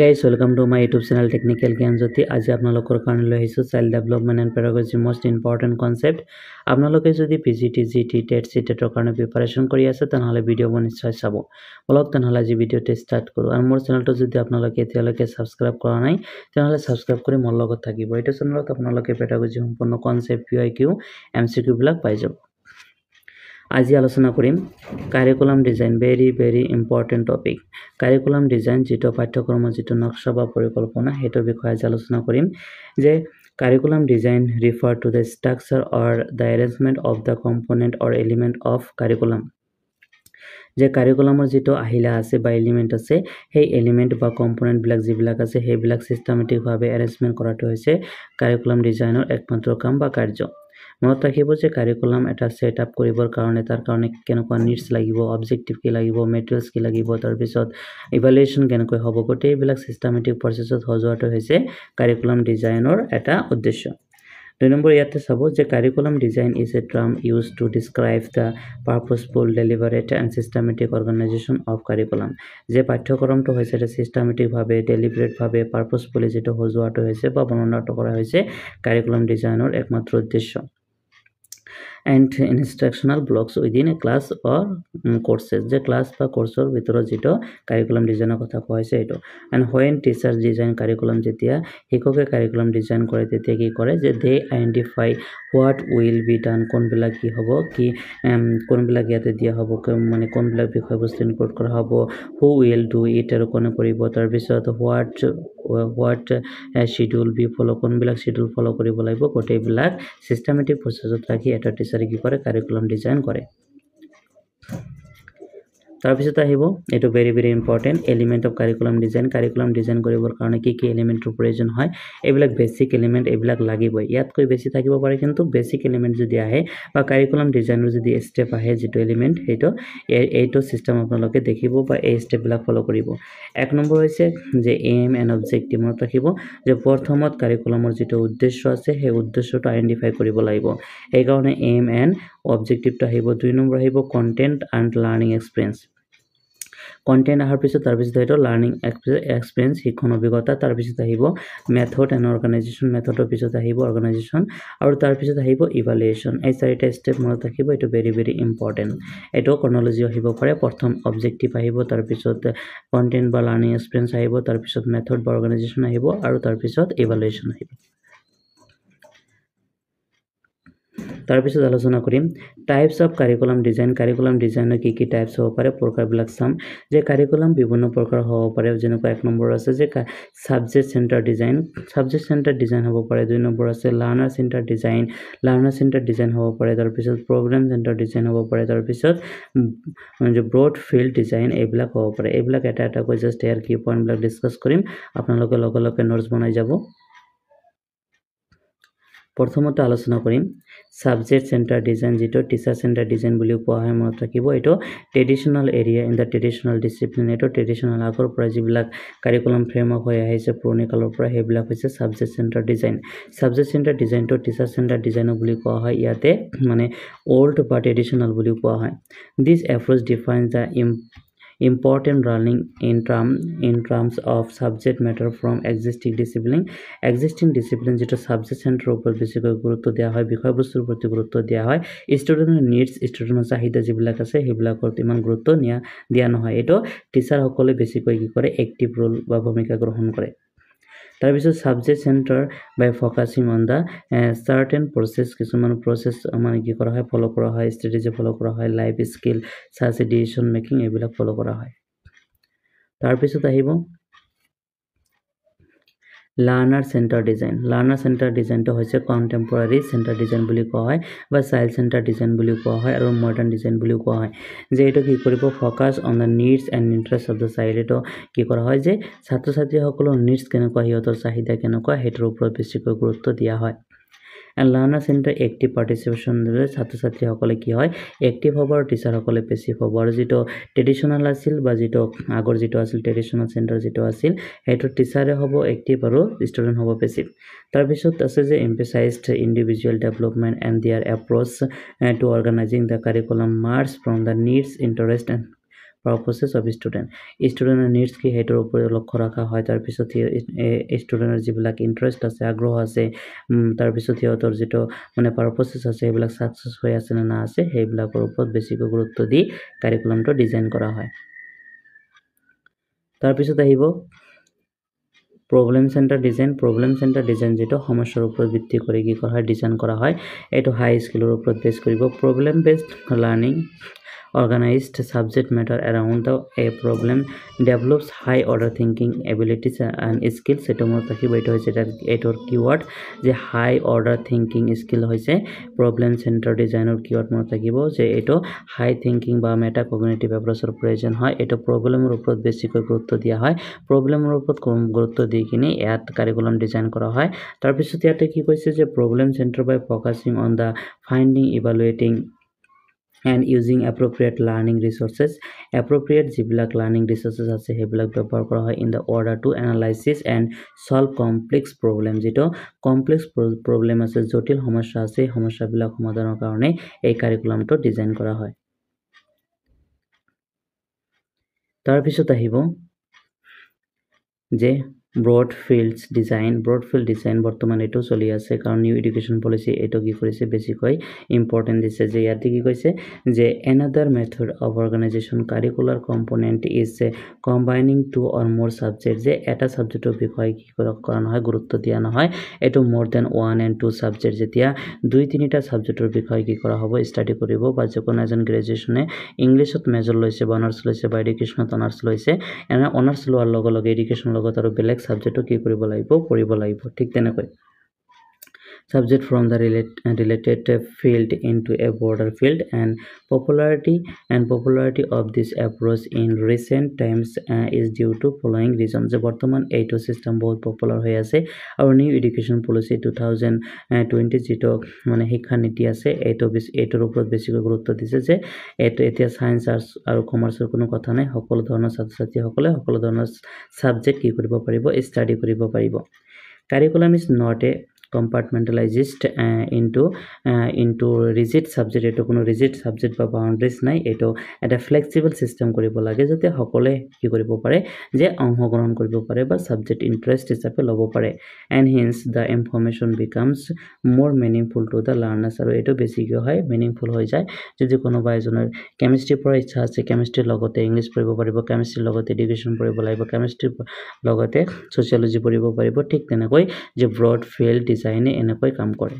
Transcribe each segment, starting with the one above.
guys welcome to my YouTube channel technical Gyanjyoti আজি আপোনালোকৰ কাৰণে লৈ আহিছোঁ child development and pedagogy most important concept আপোনালোকে যদি P G T G T TET C টেটৰ কাৰণে প্ৰিপাৰেশ্যন কৰি আছে তেনেহ'লে ভিডিঅ'বোৰ নিশ্চয় চাব অলপ তেনেহ'লে আজি ভিডিঅ'টো ষ্টাৰ্ট কৰোঁ আৰু মোৰ চেনেলটো যদি আপোনালোকে এতিয়ালৈকে ছাবস্ক্ৰাইব কৰা নাই তেনেহ'লে ছাবস্ক্ৰাইব কৰি মোৰ লগত থাকিব এইটো চেনেলত আপোনালোকে পেডাগজি সম্পূৰ্ণ concept U I Q M C কিউবিলাক পাই যাব আজি আলোচনা করিম curriculum design very very important topic curriculum design যিটো পাঠ্যক্ৰম যিটো নকশা বা পৰিকল্পনা সেইটোৰ বিষয়ে আজি আলোচনা কৰিম যে curriculum design refer to the structure or the arrangement of the component or element of curriculum যে কাৰিকুলামৰ যিটো আহিলা আছে বা এলিমেণ্ট আছে সেই এলিমেণ্ট বা কম্পনেণ্টবিলাক যিবিলাক আছে সেইবিলাক ছিষ্টেমেটিকভাৱে এৰেঞ্জমেণ্ট কৰাটো হৈছে কাৰিকুলাম ডিজাইনৰ একমাত্ৰ কাম বা কাৰ্য মনত ৰাখিব যে কাৰিকুলাম এটা ছেট আপ কৰিবৰ কাৰণে তাৰ কাৰণে কেনেকুৱা নিডছ লাগিব অবজেক্টিভ কি লাগিব মেটেৰিয়েলছ কি লাগিব তাৰপিছত ইভালুৱেশ্যন কেনেকৈ হ'ব গোটেইবিলাক ছিষ্টেমেটিক প্ৰচেছত সজোৱাটো হৈছে কাৰিকুলাম ডিজাইনৰ এটা উদ্দেশ্য দুই নম্বর ইয়াতে চাব যে curriculum design is a term use to describe the purposeful deliberate and systematic organisation of curriculum যে পাঠ্যক্ৰমটো হৈছে এটা চিষ্টেমেটিকভাৱে ডেলিভাৰেটভাৱে পারপাসফুলি যিটো সজোৱাটো হৈছে বা বৰ্ণনাটো কৰা হৈছে কাৰিকুলাম ডিজাইনৰ একমাত্ৰ উদ্দেশ্য and instructional blocks within a class or um, courses the class per course or with rosito curriculum design of the voice and when teachers design curriculum jitia he cook a curriculum design correct the take correct they identify what will be done konbila ki hobo ki um konbila gate dia hobo money konbila because in good krahobo who will do it or konakori butter visit what what she will be follow konbila she will follow kori bolaibo kote black systematic process of taki at a teacher teacher কী করে curriculum design করে তাৰপিছত আহিব এইটো very very important element of curriculum design curriculum design কৰিবৰ কাৰণে কি কি এলিমেণ্টৰ প্ৰয়োজন হয় এইবিলাক বেছিক এলিমেণ্ট এইবিলাক লাগিবই ইয়াতকৈ বেছি থাকিব পাৰে কিন্তু বেছিক এলিমেণ্ট যদি আহে বা কাৰিকুলাম ডিজাইনৰ যদি ষ্টেপ আহে যিটো এলিমেণ্ট সেইটো এইটো ছিষ্টেম আপোনালোকে দেখিব বা এই ষ্টেপবিলাক ফ'ল' কৰিব এক নম্বৰ হৈছে যে এম এণ্ড অবজেক্টিভ মনত ৰাখিব যে প্ৰথমত কাৰিকুলামৰ যিটো উদ্দেশ্য আছে সেই উদ্দেশ্যটো আইডেণ্টিফাই কৰিব লাগিব সেইকাৰণে এম এণ্ড অবজেক্টিভটো আহিব দুই নম্বৰ আহিব content and learning experience content অহাৰ পিছত তাৰপিছত সেইটো লাৰ্ণিং এক্সপিৰিয়েঞ্চ শিক্ষণ অভিজ্ঞতা তাৰপিছত আহিব মেথড এণ্ড অৰ্গেনাইজেশ্যন মেথডৰ পিছত আহিব অৰ্গেনাইজেশ্যন আৰু তাৰপিছত আহিব ইভালুৱেশ্যন এই চাৰিটা ষ্টেপ মনত ৰাখিব এইটো ভেৰি ভেৰি ইম্পৰ্টেণ্ট এইটো কৰ্নলজি আহিব পাৰে প্ৰথম অবজেক্টিভ আহিব তাৰপিছত কণ্টেণ্ট বা লাৰ্ণিং এক্সপিৰিয়েঞ্চ আহিব তাৰপিছত মেথড বা অৰ্গেনাইজেশ্যন আহিব আৰু তাৰপিছত ইভালুৱেশ্যন আহিব তাৰপিছত আলোচনা কৰিম types of curriculum design curriculum ডিজাইনৰ কি কি টাইপছ হ'ব পাৰে প্ৰকাৰবিলাক চাম যে কাৰিকুলাম বিভিন্ন প্ৰকাৰৰ হ'ব পাৰে যেনেকুৱা এক নম্বৰ আছে যে subject centre design subject centre design হ'ব পাৰে দুই নম্বৰ আছে learner centre design learner centre design হ'ব পাৰে তাৰপিছত প্ৰগ্ৰেম চেণ্টাৰ ডিজাইন হ'ব পাৰে তাৰপিছত ব্ৰড ফিল্ড ডিজাইন এইবিলাক হ'ব পাৰে এইবিলাক এটা এটাকৈ জাষ্ট ইয়াৰ কি পইণ্টবিলাক ডিছকাছ কৰিম আপোনালোকে লগে লগে নোটছ বনাই যাব প্ৰথমতে আলোচনা কৰিম ছাবজেক্ট চেণ্টাৰ ডিজাইন যিটো টিচাৰ চেণ্টাৰ ডিজাইন বুলিও কোৱা হয় মনত ৰাখিব এইটো traditional area in the traditional discipline এইটো ট্ৰেডিশ্যনেল আগৰ পৰা যিবিলাক কাৰিকুলাম ফ্ৰেমৱৰ্ক হৈ আহিছে পুৰণি কালৰ পৰা সেইবিলাক হৈছে subject centre design subject centre ডিজাইনটো টিচাৰ চেণ্টাৰ ডিজাইন বুলি কোৱা হয় ইয়াতে মানে অল্ড বা ট্ৰেডিশ্যনেল বুলিও কোৱা হয় দিছ এপ্ৰ'চ ডিফাইন দ্য ইম important learning in term in terms of subject matter from existing discipline existing discipline jeto subject center upor bisoy gurutto deya hoy bikhoy bostur proti gurutto deya hoy student needs student sahita jibla kase hebla korte man gurutto niya diano hoy eto teacher hokole bisoy ki kore active role ba bhumika grohon kore তাৰপিছত subject centre by focusing on the certain process কিছুমান process মানে কি কৰা হয় follow' কৰা হয় strategy follow' কৰা হয় লাইফ স্কিল চাৰ্চি ডিচিশ্যন মেকিং এইবিলাক ফ'ল' কৰা হয় তাৰপিছত আহিব learner centre design learner centre ডিজাইনটো হৈছে কণ্টেম্পৰাৰী চেণ্টাৰ ডিজাইন বুলি কোৱা হয় বা চাইল্ড চেণ্টাৰ ডিজাইন বুলি কোৱা হয় আৰু মডাৰ্ণ ডিজাইন বুলিও কোৱা হয় যে এইটো কি কৰিব focus on the needs and interest of the child এইটো কি কৰা হয় যে ছাত্ৰ ছাত্ৰীসকলৰ নিডছ কেনেকুৱা সিহঁতৰ চাহিদা কেনেকুৱা সেইটোৰ ওপৰত বেছিকৈ গুৰুত্ব দিয়া হয় and learner centre active participation ছাত্ৰ ছাত্ৰীসকলে কি হয় এক্টিভ হ'ব আৰু টিচাৰসকলে পেচিভ হ'ব আৰু যিটো ট্ৰেডিশ্যনেল আছিল বা যিটো আগৰ যিটো আছিল ট্ৰেডিশ্যনেল চেণ্টাৰ যিটো আছিল সেইটো টিচাৰে হ'ব এক্টিভ আৰু ষ্টুডেণ্ট হ'ব পেচিভ তাৰপিছত আছে যে emphasised individual development and their approach to organising the curriculum march from the needs interest and purposes of student ষ্টুডেণ্টৰ নিডছ কি সেইটোৰ ওপৰত লক্ষ্য ৰখা হয় তাৰপিছত ষ্টুডেণ্টৰ যিবিলাক ইণ্টাৰেষ্ট আছে আগ্ৰহ আছে তাৰপিছত সিহঁতৰ যিটো মানে পাৰ্পছেছ আছে সেইবিলাক ছাকচেছ হৈ আছে নে নাই আছে সেইবিলাকৰ ওপৰত বেছিকৈ গুৰুত্ব দি কাৰিকুলামটো ডিজাইন কৰা হয় তাৰপিছত আহিব problem centre design problem centre design যিটো সমস্যাৰ ওপৰত ভিত্তি কৰি কি কৰা হয় ডিজাইন কৰা হয় এইটো হাই স্কিলৰ ওপৰত বেছ কৰিব problem based learning organized subject matter around the a problem develops high order thinking abilities and skills সেইটো মোৰ থাকিব এইটো হৈছে এইটোৰ কি ৱৰ্ড যে হাই অৰ্ডাৰ থিংকিং স্কিল হৈছে প্ৰব্লেম চেণ্টাৰ ডিজাইনৰ কি ৱৰ্ড মোৰ থাকিব যে এইটো হাই থিংকিং বা মেটা কমিউনিটিভ এপ্ৰচৰ প্ৰয়োজন হয় এইটো প্ৰব্লেমৰ ওপৰত বেছিকৈ গুৰুত্ব দিয়া হয় প্ৰব্লেমৰ ওপৰত কম গুৰুত্ব দি কিনে ইয়াত কাৰিকুলাম ডিজাইন কৰা হয় তাৰপিছত ইয়াতে কি কৈছে যে problem centre by focusing on the finding evaluating and using appropriate learning resources appropriate jiblak learning resources ase heblak byabohar kora hoy in the order to analysis and solve complex problems eto complex pro problem ase jotil samasya ase samasya bilak samadhanor karone ei curriculum to design kora hoy tar bisot ahibo je broad fields design broad field design বৰ্তমান এইটো চলি আছে কাৰণ new education policy এইটো কি কৰিছে বেছিকৈ important দিছে যে ইয়াতে কি কৈছে যে another method of organisation curricular component is যে combining two or more subject যে এটা ছাবজেক্টৰ বিষয়ে কি কৰা নহয় গুৰুত্ব দিয়া নহয় এইটো more than one and two subject যেতিয়া দুই তিনিটা ছাবজেক্টৰ বিষয়ে কি কৰা হ'ব ষ্টাডি কৰিব বা যিকোনো এজন গ্ৰেজুৱেশ্যনে ইংলিছত মেজৰ লৈছে বা অনাৰ্ছ লৈছে বা এডুকেশ্যনত অনাৰ্ছ লৈছে এনে অনাৰ্ছ লোৱাৰ লগে লগে এডুকেশ্যনৰ লগত আৰু বেলেগ ছাবজেক্টটো কি কৰিব লাগিব পঢ়িব লাগিব ঠিক তেনেকৈ subject from the relate, related field into a broader field and popularity and popularity of this approach in recent times uh, is due to following reasons the bottom ato system both popular hoy ase our new education policy 2020 ase ato bis ato upor besiko gurutwa dise je ato etia science arts aru commerce er kono kotha nai hokol dhoron chatrachati hokole hokol dhoron subject ki koribo paribo study koribo paribo curriculum is not a compartmentalised into into rigid subject এই কোনো rigid subject বা boundaries নাই এই এটা flexible system করব লাগে যাতে সকলে কি করব পারে যে অংশগ্রহণ করব পারে বা সাবজেক্ট ইন্টারেস্ট হিসাবে লব পারে enhance the information becomes more meaningful to the learners আর এই বেশি কি হয় মিনিংফুল হয়ে যায় যদি কোনোবা এজনের কেমিস্ট্রি পড়া ইচ্ছা আছে কেমিস্ট্রির ইংলিশ পড়ব পাব কেমিস্ট্রির এডুকেশন লাগিব লাগবে লগতে সোশিয়লজি পড়ব পাব ঠিক তেনেকৈ যে ব্রড ফিল্ড ডিজাইনে এনেকৈ কাম কৰে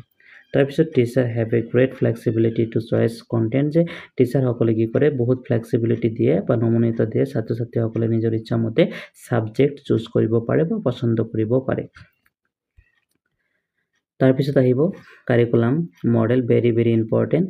তাৰপিছত teacher have a great flexibility to choice content যে টিচাৰসকলে কি কৰে বহুত ফ্লেক্সিবিলিটি দিয়ে বা নমনীয়ত দিয়ে ছাত্ৰ ছাত্ৰীসকলে নিজৰ ইচ্ছামতে ছাবজেক্ট চুজ কৰিব পাৰে বা পচন্দ কৰিব পাৰে তাৰপিছত আহিব curriculum model very very important